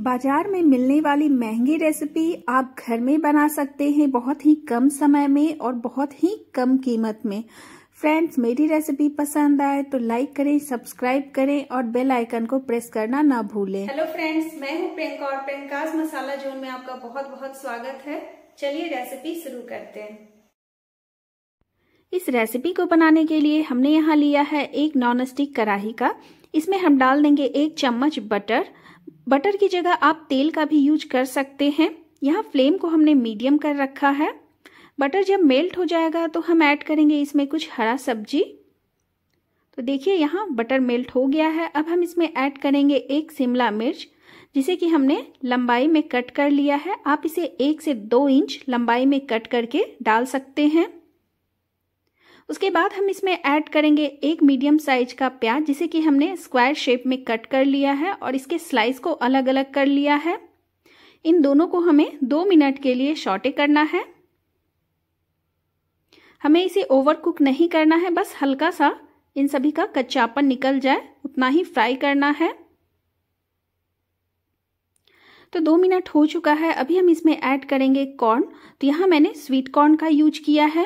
बाजार में मिलने वाली महंगी रेसिपी आप घर में बना सकते हैं बहुत ही कम समय में और बहुत ही कम कीमत में फ्रेंड्स मेरी रेसिपी पसंद आए तो लाइक करें सब्सक्राइब करें और बेल आइकन को प्रेस करना ना भूलें हेलो फ्रेंड्स मैं हूं प्रियंका और प्रियंकाज मसाला जोन में आपका बहुत बहुत स्वागत है चलिए रेसिपी शुरू करते हैं इस रेसिपी को बनाने के लिए हमने यहाँ लिया है एक नॉन स्टिक कढ़ाही का इसमें हम डाल देंगे एक चम्मच बटर बटर की जगह आप तेल का भी यूज कर सकते हैं यहाँ फ्लेम को हमने मीडियम कर रखा है बटर जब मेल्ट हो जाएगा तो हम ऐड करेंगे इसमें कुछ हरा सब्जी तो देखिए यहाँ बटर मेल्ट हो गया है अब हम इसमें ऐड करेंगे एक शिमला मिर्च जिसे कि हमने लंबाई में कट कर लिया है आप इसे एक से दो इंच लंबाई में कट करके डाल सकते हैं उसके बाद हम इसमें ऐड करेंगे एक मीडियम साइज का प्याज जिसे कि हमने स्क्वायर शेप में कट कर लिया है और इसके स्लाइस को अलग अलग कर लिया है इन दोनों को हमें दो मिनट के लिए शॉर्टे करना है हमें इसे ओवर कुक नहीं करना है बस हल्का सा इन सभी का कच्चापन निकल जाए उतना ही फ्राई करना है तो दो मिनट हो चुका है अभी हम इसमें ऐड करेंगे कॉर्न तो यहाँ मैंने स्वीट कॉर्न का यूज किया है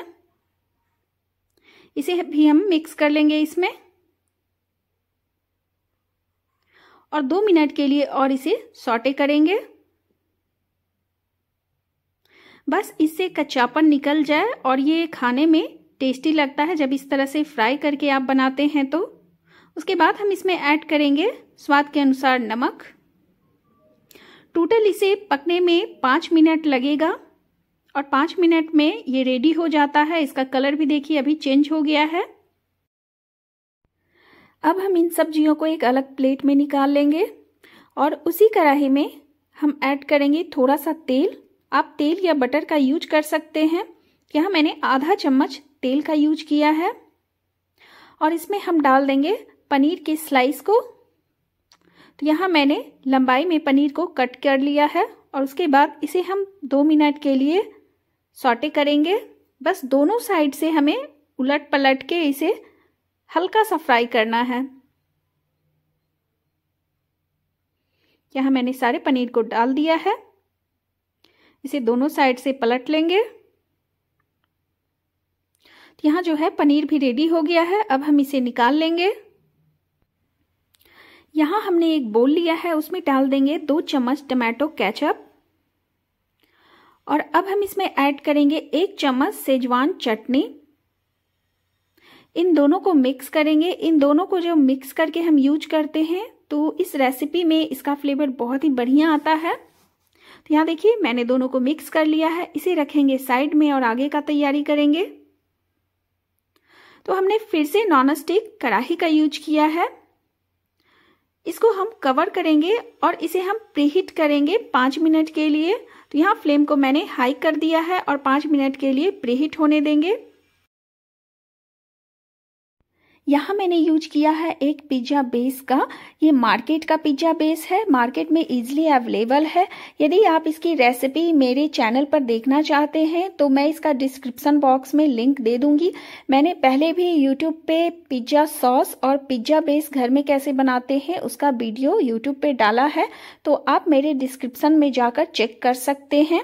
इसे भी हम मिक्स कर लेंगे इसमें और दो मिनट के लिए और इसे सॉटे करेंगे बस इससे कच्चापन निकल जाए और ये खाने में टेस्टी लगता है जब इस तरह से फ्राई करके आप बनाते हैं तो उसके बाद हम इसमें ऐड करेंगे स्वाद के अनुसार नमक टोटल इसे पकने में पांच मिनट लगेगा और पाँच मिनट में ये रेडी हो जाता है इसका कलर भी देखिए अभी चेंज हो गया है अब हम इन सब्जियों को एक अलग प्लेट में निकाल लेंगे और उसी कढ़ाई में हम ऐड करेंगे थोड़ा सा तेल आप तेल या बटर का यूज कर सकते हैं यहाँ मैंने आधा चम्मच तेल का यूज किया है और इसमें हम डाल देंगे पनीर के स्लाइस को तो यहाँ मैंने लंबाई में पनीर को कट कर लिया है और उसके बाद इसे हम दो मिनट के लिए सॉटे करेंगे बस दोनों साइड से हमें उलट पलट के इसे हल्का सा फ्राई करना है यहाँ मैंने सारे पनीर को डाल दिया है इसे दोनों साइड से पलट लेंगे यहाँ जो है पनीर भी रेडी हो गया है अब हम इसे निकाल लेंगे यहाँ हमने एक बोल लिया है उसमें डाल देंगे दो चम्मच टमाटो केचप और अब हम इसमें ऐड करेंगे एक चम्मच सेजवान चटनी इन दोनों को मिक्स करेंगे इन दोनों को जो मिक्स करके हम यूज करते हैं तो इस रेसिपी में इसका फ्लेवर बहुत ही बढ़िया आता है तो यहाँ देखिए मैंने दोनों को मिक्स कर लिया है इसे रखेंगे साइड में और आगे का तैयारी करेंगे तो हमने फिर से नॉन स्टिक कढ़ाही का यूज किया है इसको हम कवर करेंगे और इसे हम प्रीहीट करेंगे पाँच मिनट के लिए तो यहाँ फ्लेम को मैंने हाई कर दिया है और पाँच मिनट के लिए प्रीहीट होने देंगे यहाँ मैंने यूज किया है एक पिज्ज़ा बेस का ये मार्केट का पिज्ज़ा बेस है मार्केट में इजीली अवेलेबल है यदि आप इसकी रेसिपी मेरे चैनल पर देखना चाहते हैं तो मैं इसका डिस्क्रिप्सन बॉक्स में लिंक दे दूंगी मैंने पहले भी यूट्यूब पे पिज्ज़ा सॉस और पिज्ज़ा बेस घर में कैसे बनाते हैं उसका वीडियो यूट्यूब पर डाला है तो आप मेरे डिस्क्रिप्सन में जाकर चेक कर सकते हैं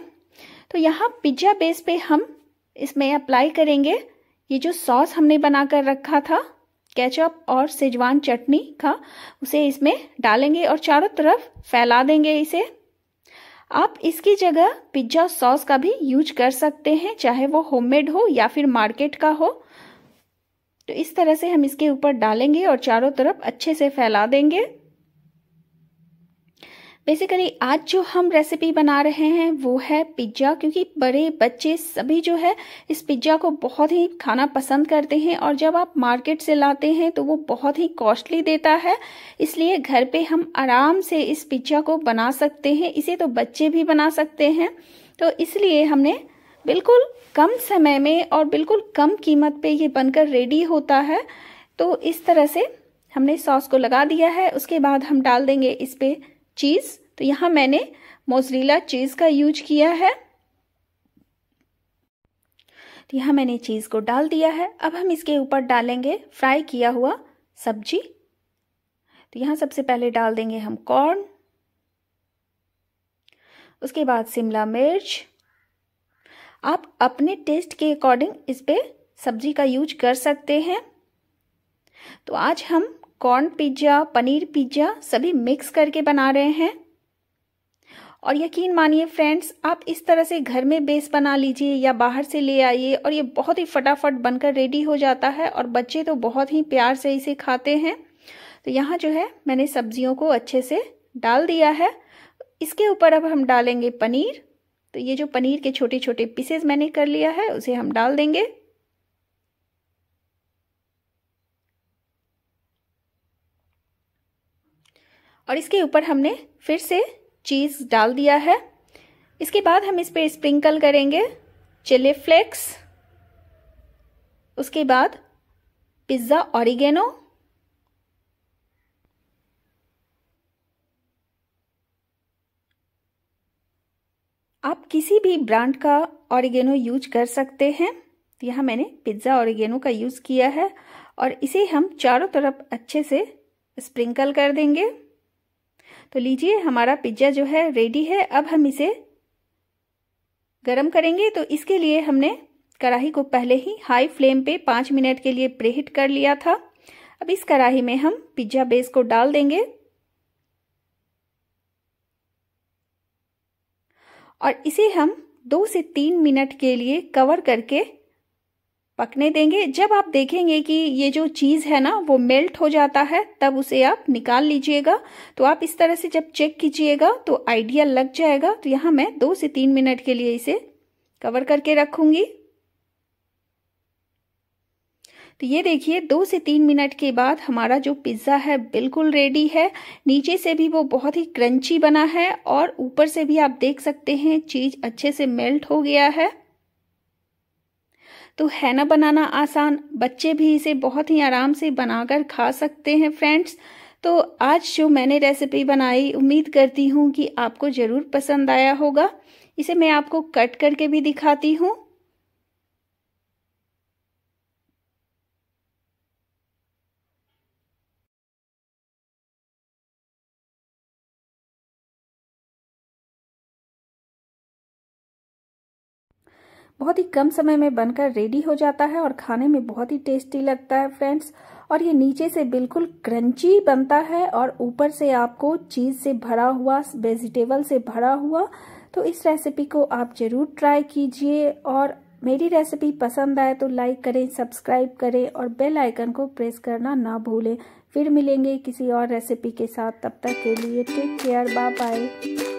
तो यहाँ पिज्ज़ा बेस पे हम इसमें अप्लाई करेंगे ये जो सॉस हमने बनाकर रखा था केचप और सेजवान चटनी का उसे इसमें डालेंगे और चारों तरफ फैला देंगे इसे आप इसकी जगह पिज्जा सॉस का भी यूज कर सकते हैं चाहे वो होममेड हो या फिर मार्केट का हो तो इस तरह से हम इसके ऊपर डालेंगे और चारों तरफ अच्छे से फैला देंगे बेसिकली आज जो हम रेसिपी बना रहे हैं वो है पिज्ज़ा क्योंकि बड़े बच्चे सभी जो है इस पिज्ज़ा को बहुत ही खाना पसंद करते हैं और जब आप मार्केट से लाते हैं तो वो बहुत ही कॉस्टली देता है इसलिए घर पे हम आराम से इस पिज्ज़ा को बना सकते हैं इसे तो बच्चे भी बना सकते हैं तो इसलिए हमने बिल्कुल कम समय में और बिल्कुल कम कीमत पे ये बनकर रेडी होता है तो इस तरह से हमने सॉस को लगा दिया है उसके बाद हम डाल देंगे इस पर चीज़ तो यहाँ मैंने मोजरीला चीज़ का यूज किया है तो यहाँ मैंने चीज़ को डाल दिया है अब हम इसके ऊपर डालेंगे फ्राई किया हुआ सब्जी तो यहाँ सबसे पहले डाल देंगे हम कॉर्न उसके बाद शिमला मिर्च आप अपने टेस्ट के अकॉर्डिंग इस पर सब्जी का यूज कर सकते हैं तो आज हम कॉर्न पिज्ज़ा पनीर पिज्ज़ा सभी मिक्स करके बना रहे हैं और यकीन मानिए फ्रेंड्स आप इस तरह से घर में बेस बना लीजिए या बाहर से ले आइए और ये बहुत ही फटाफट बनकर रेडी हो जाता है और बच्चे तो बहुत ही प्यार से इसे खाते हैं तो यहाँ जो है मैंने सब्जियों को अच्छे से डाल दिया है इसके ऊपर अब हम डालेंगे पनीर तो ये जो पनीर के छोटे छोटे पीसेज मैंने कर लिया है उसे हम डाल देंगे और इसके ऊपर हमने फिर से चीज़ डाल दिया है इसके बाद हम इस पर स्प्रिंकल करेंगे चिली फ्लेक्स उसके बाद पिज़्ज़ा ऑरिगेनो आप किसी भी ब्रांड का ऑरिगेनो यूज कर सकते हैं तो यहाँ मैंने पिज़्ज़ा ऑरिगेनो का यूज़ किया है और इसे हम चारों तरफ अच्छे से स्प्रिंकल कर देंगे तो लीजिए हमारा पिज्ज़ा जो है रेडी है अब हम इसे गरम करेंगे तो इसके लिए हमने कढ़ाई को पहले ही हाई फ्लेम पे पाँच मिनट के लिए प्रेहिट कर लिया था अब इस कढ़ाई में हम पिज्ज़ा बेस को डाल देंगे और इसे हम दो से तीन मिनट के लिए कवर करके पकने देंगे जब आप देखेंगे कि ये जो चीज़ है ना वो मेल्ट हो जाता है तब उसे आप निकाल लीजिएगा तो आप इस तरह से जब चेक कीजिएगा तो आइडिया लग जाएगा तो यहाँ मैं दो से तीन मिनट के लिए इसे कवर करके रखूंगी तो ये देखिए दो से तीन मिनट के बाद हमारा जो पिज़्ज़ा है बिल्कुल रेडी है नीचे से भी वो बहुत ही क्रंची बना है और ऊपर से भी आप देख सकते हैं चीज़ अच्छे से मेल्ट हो गया है तो है ना बनाना आसान बच्चे भी इसे बहुत ही आराम से बनाकर खा सकते हैं फ्रेंड्स तो आज जो मैंने रेसिपी बनाई उम्मीद करती हूँ कि आपको ज़रूर पसंद आया होगा इसे मैं आपको कट करके भी दिखाती हूँ बहुत ही कम समय में बनकर रेडी हो जाता है और खाने में बहुत ही टेस्टी लगता है फ्रेंड्स और ये नीचे से बिल्कुल क्रंची बनता है और ऊपर से आपको चीज़ से भरा हुआ वेजिटेबल से भरा हुआ तो इस रेसिपी को आप ज़रूर ट्राई कीजिए और मेरी रेसिपी पसंद आए तो लाइक करें सब्सक्राइब करें और बेल आइकन को प्रेस करना ना भूलें फिर मिलेंगे किसी और रेसिपी के साथ तब तक के लिए टेक केयर बाय बाय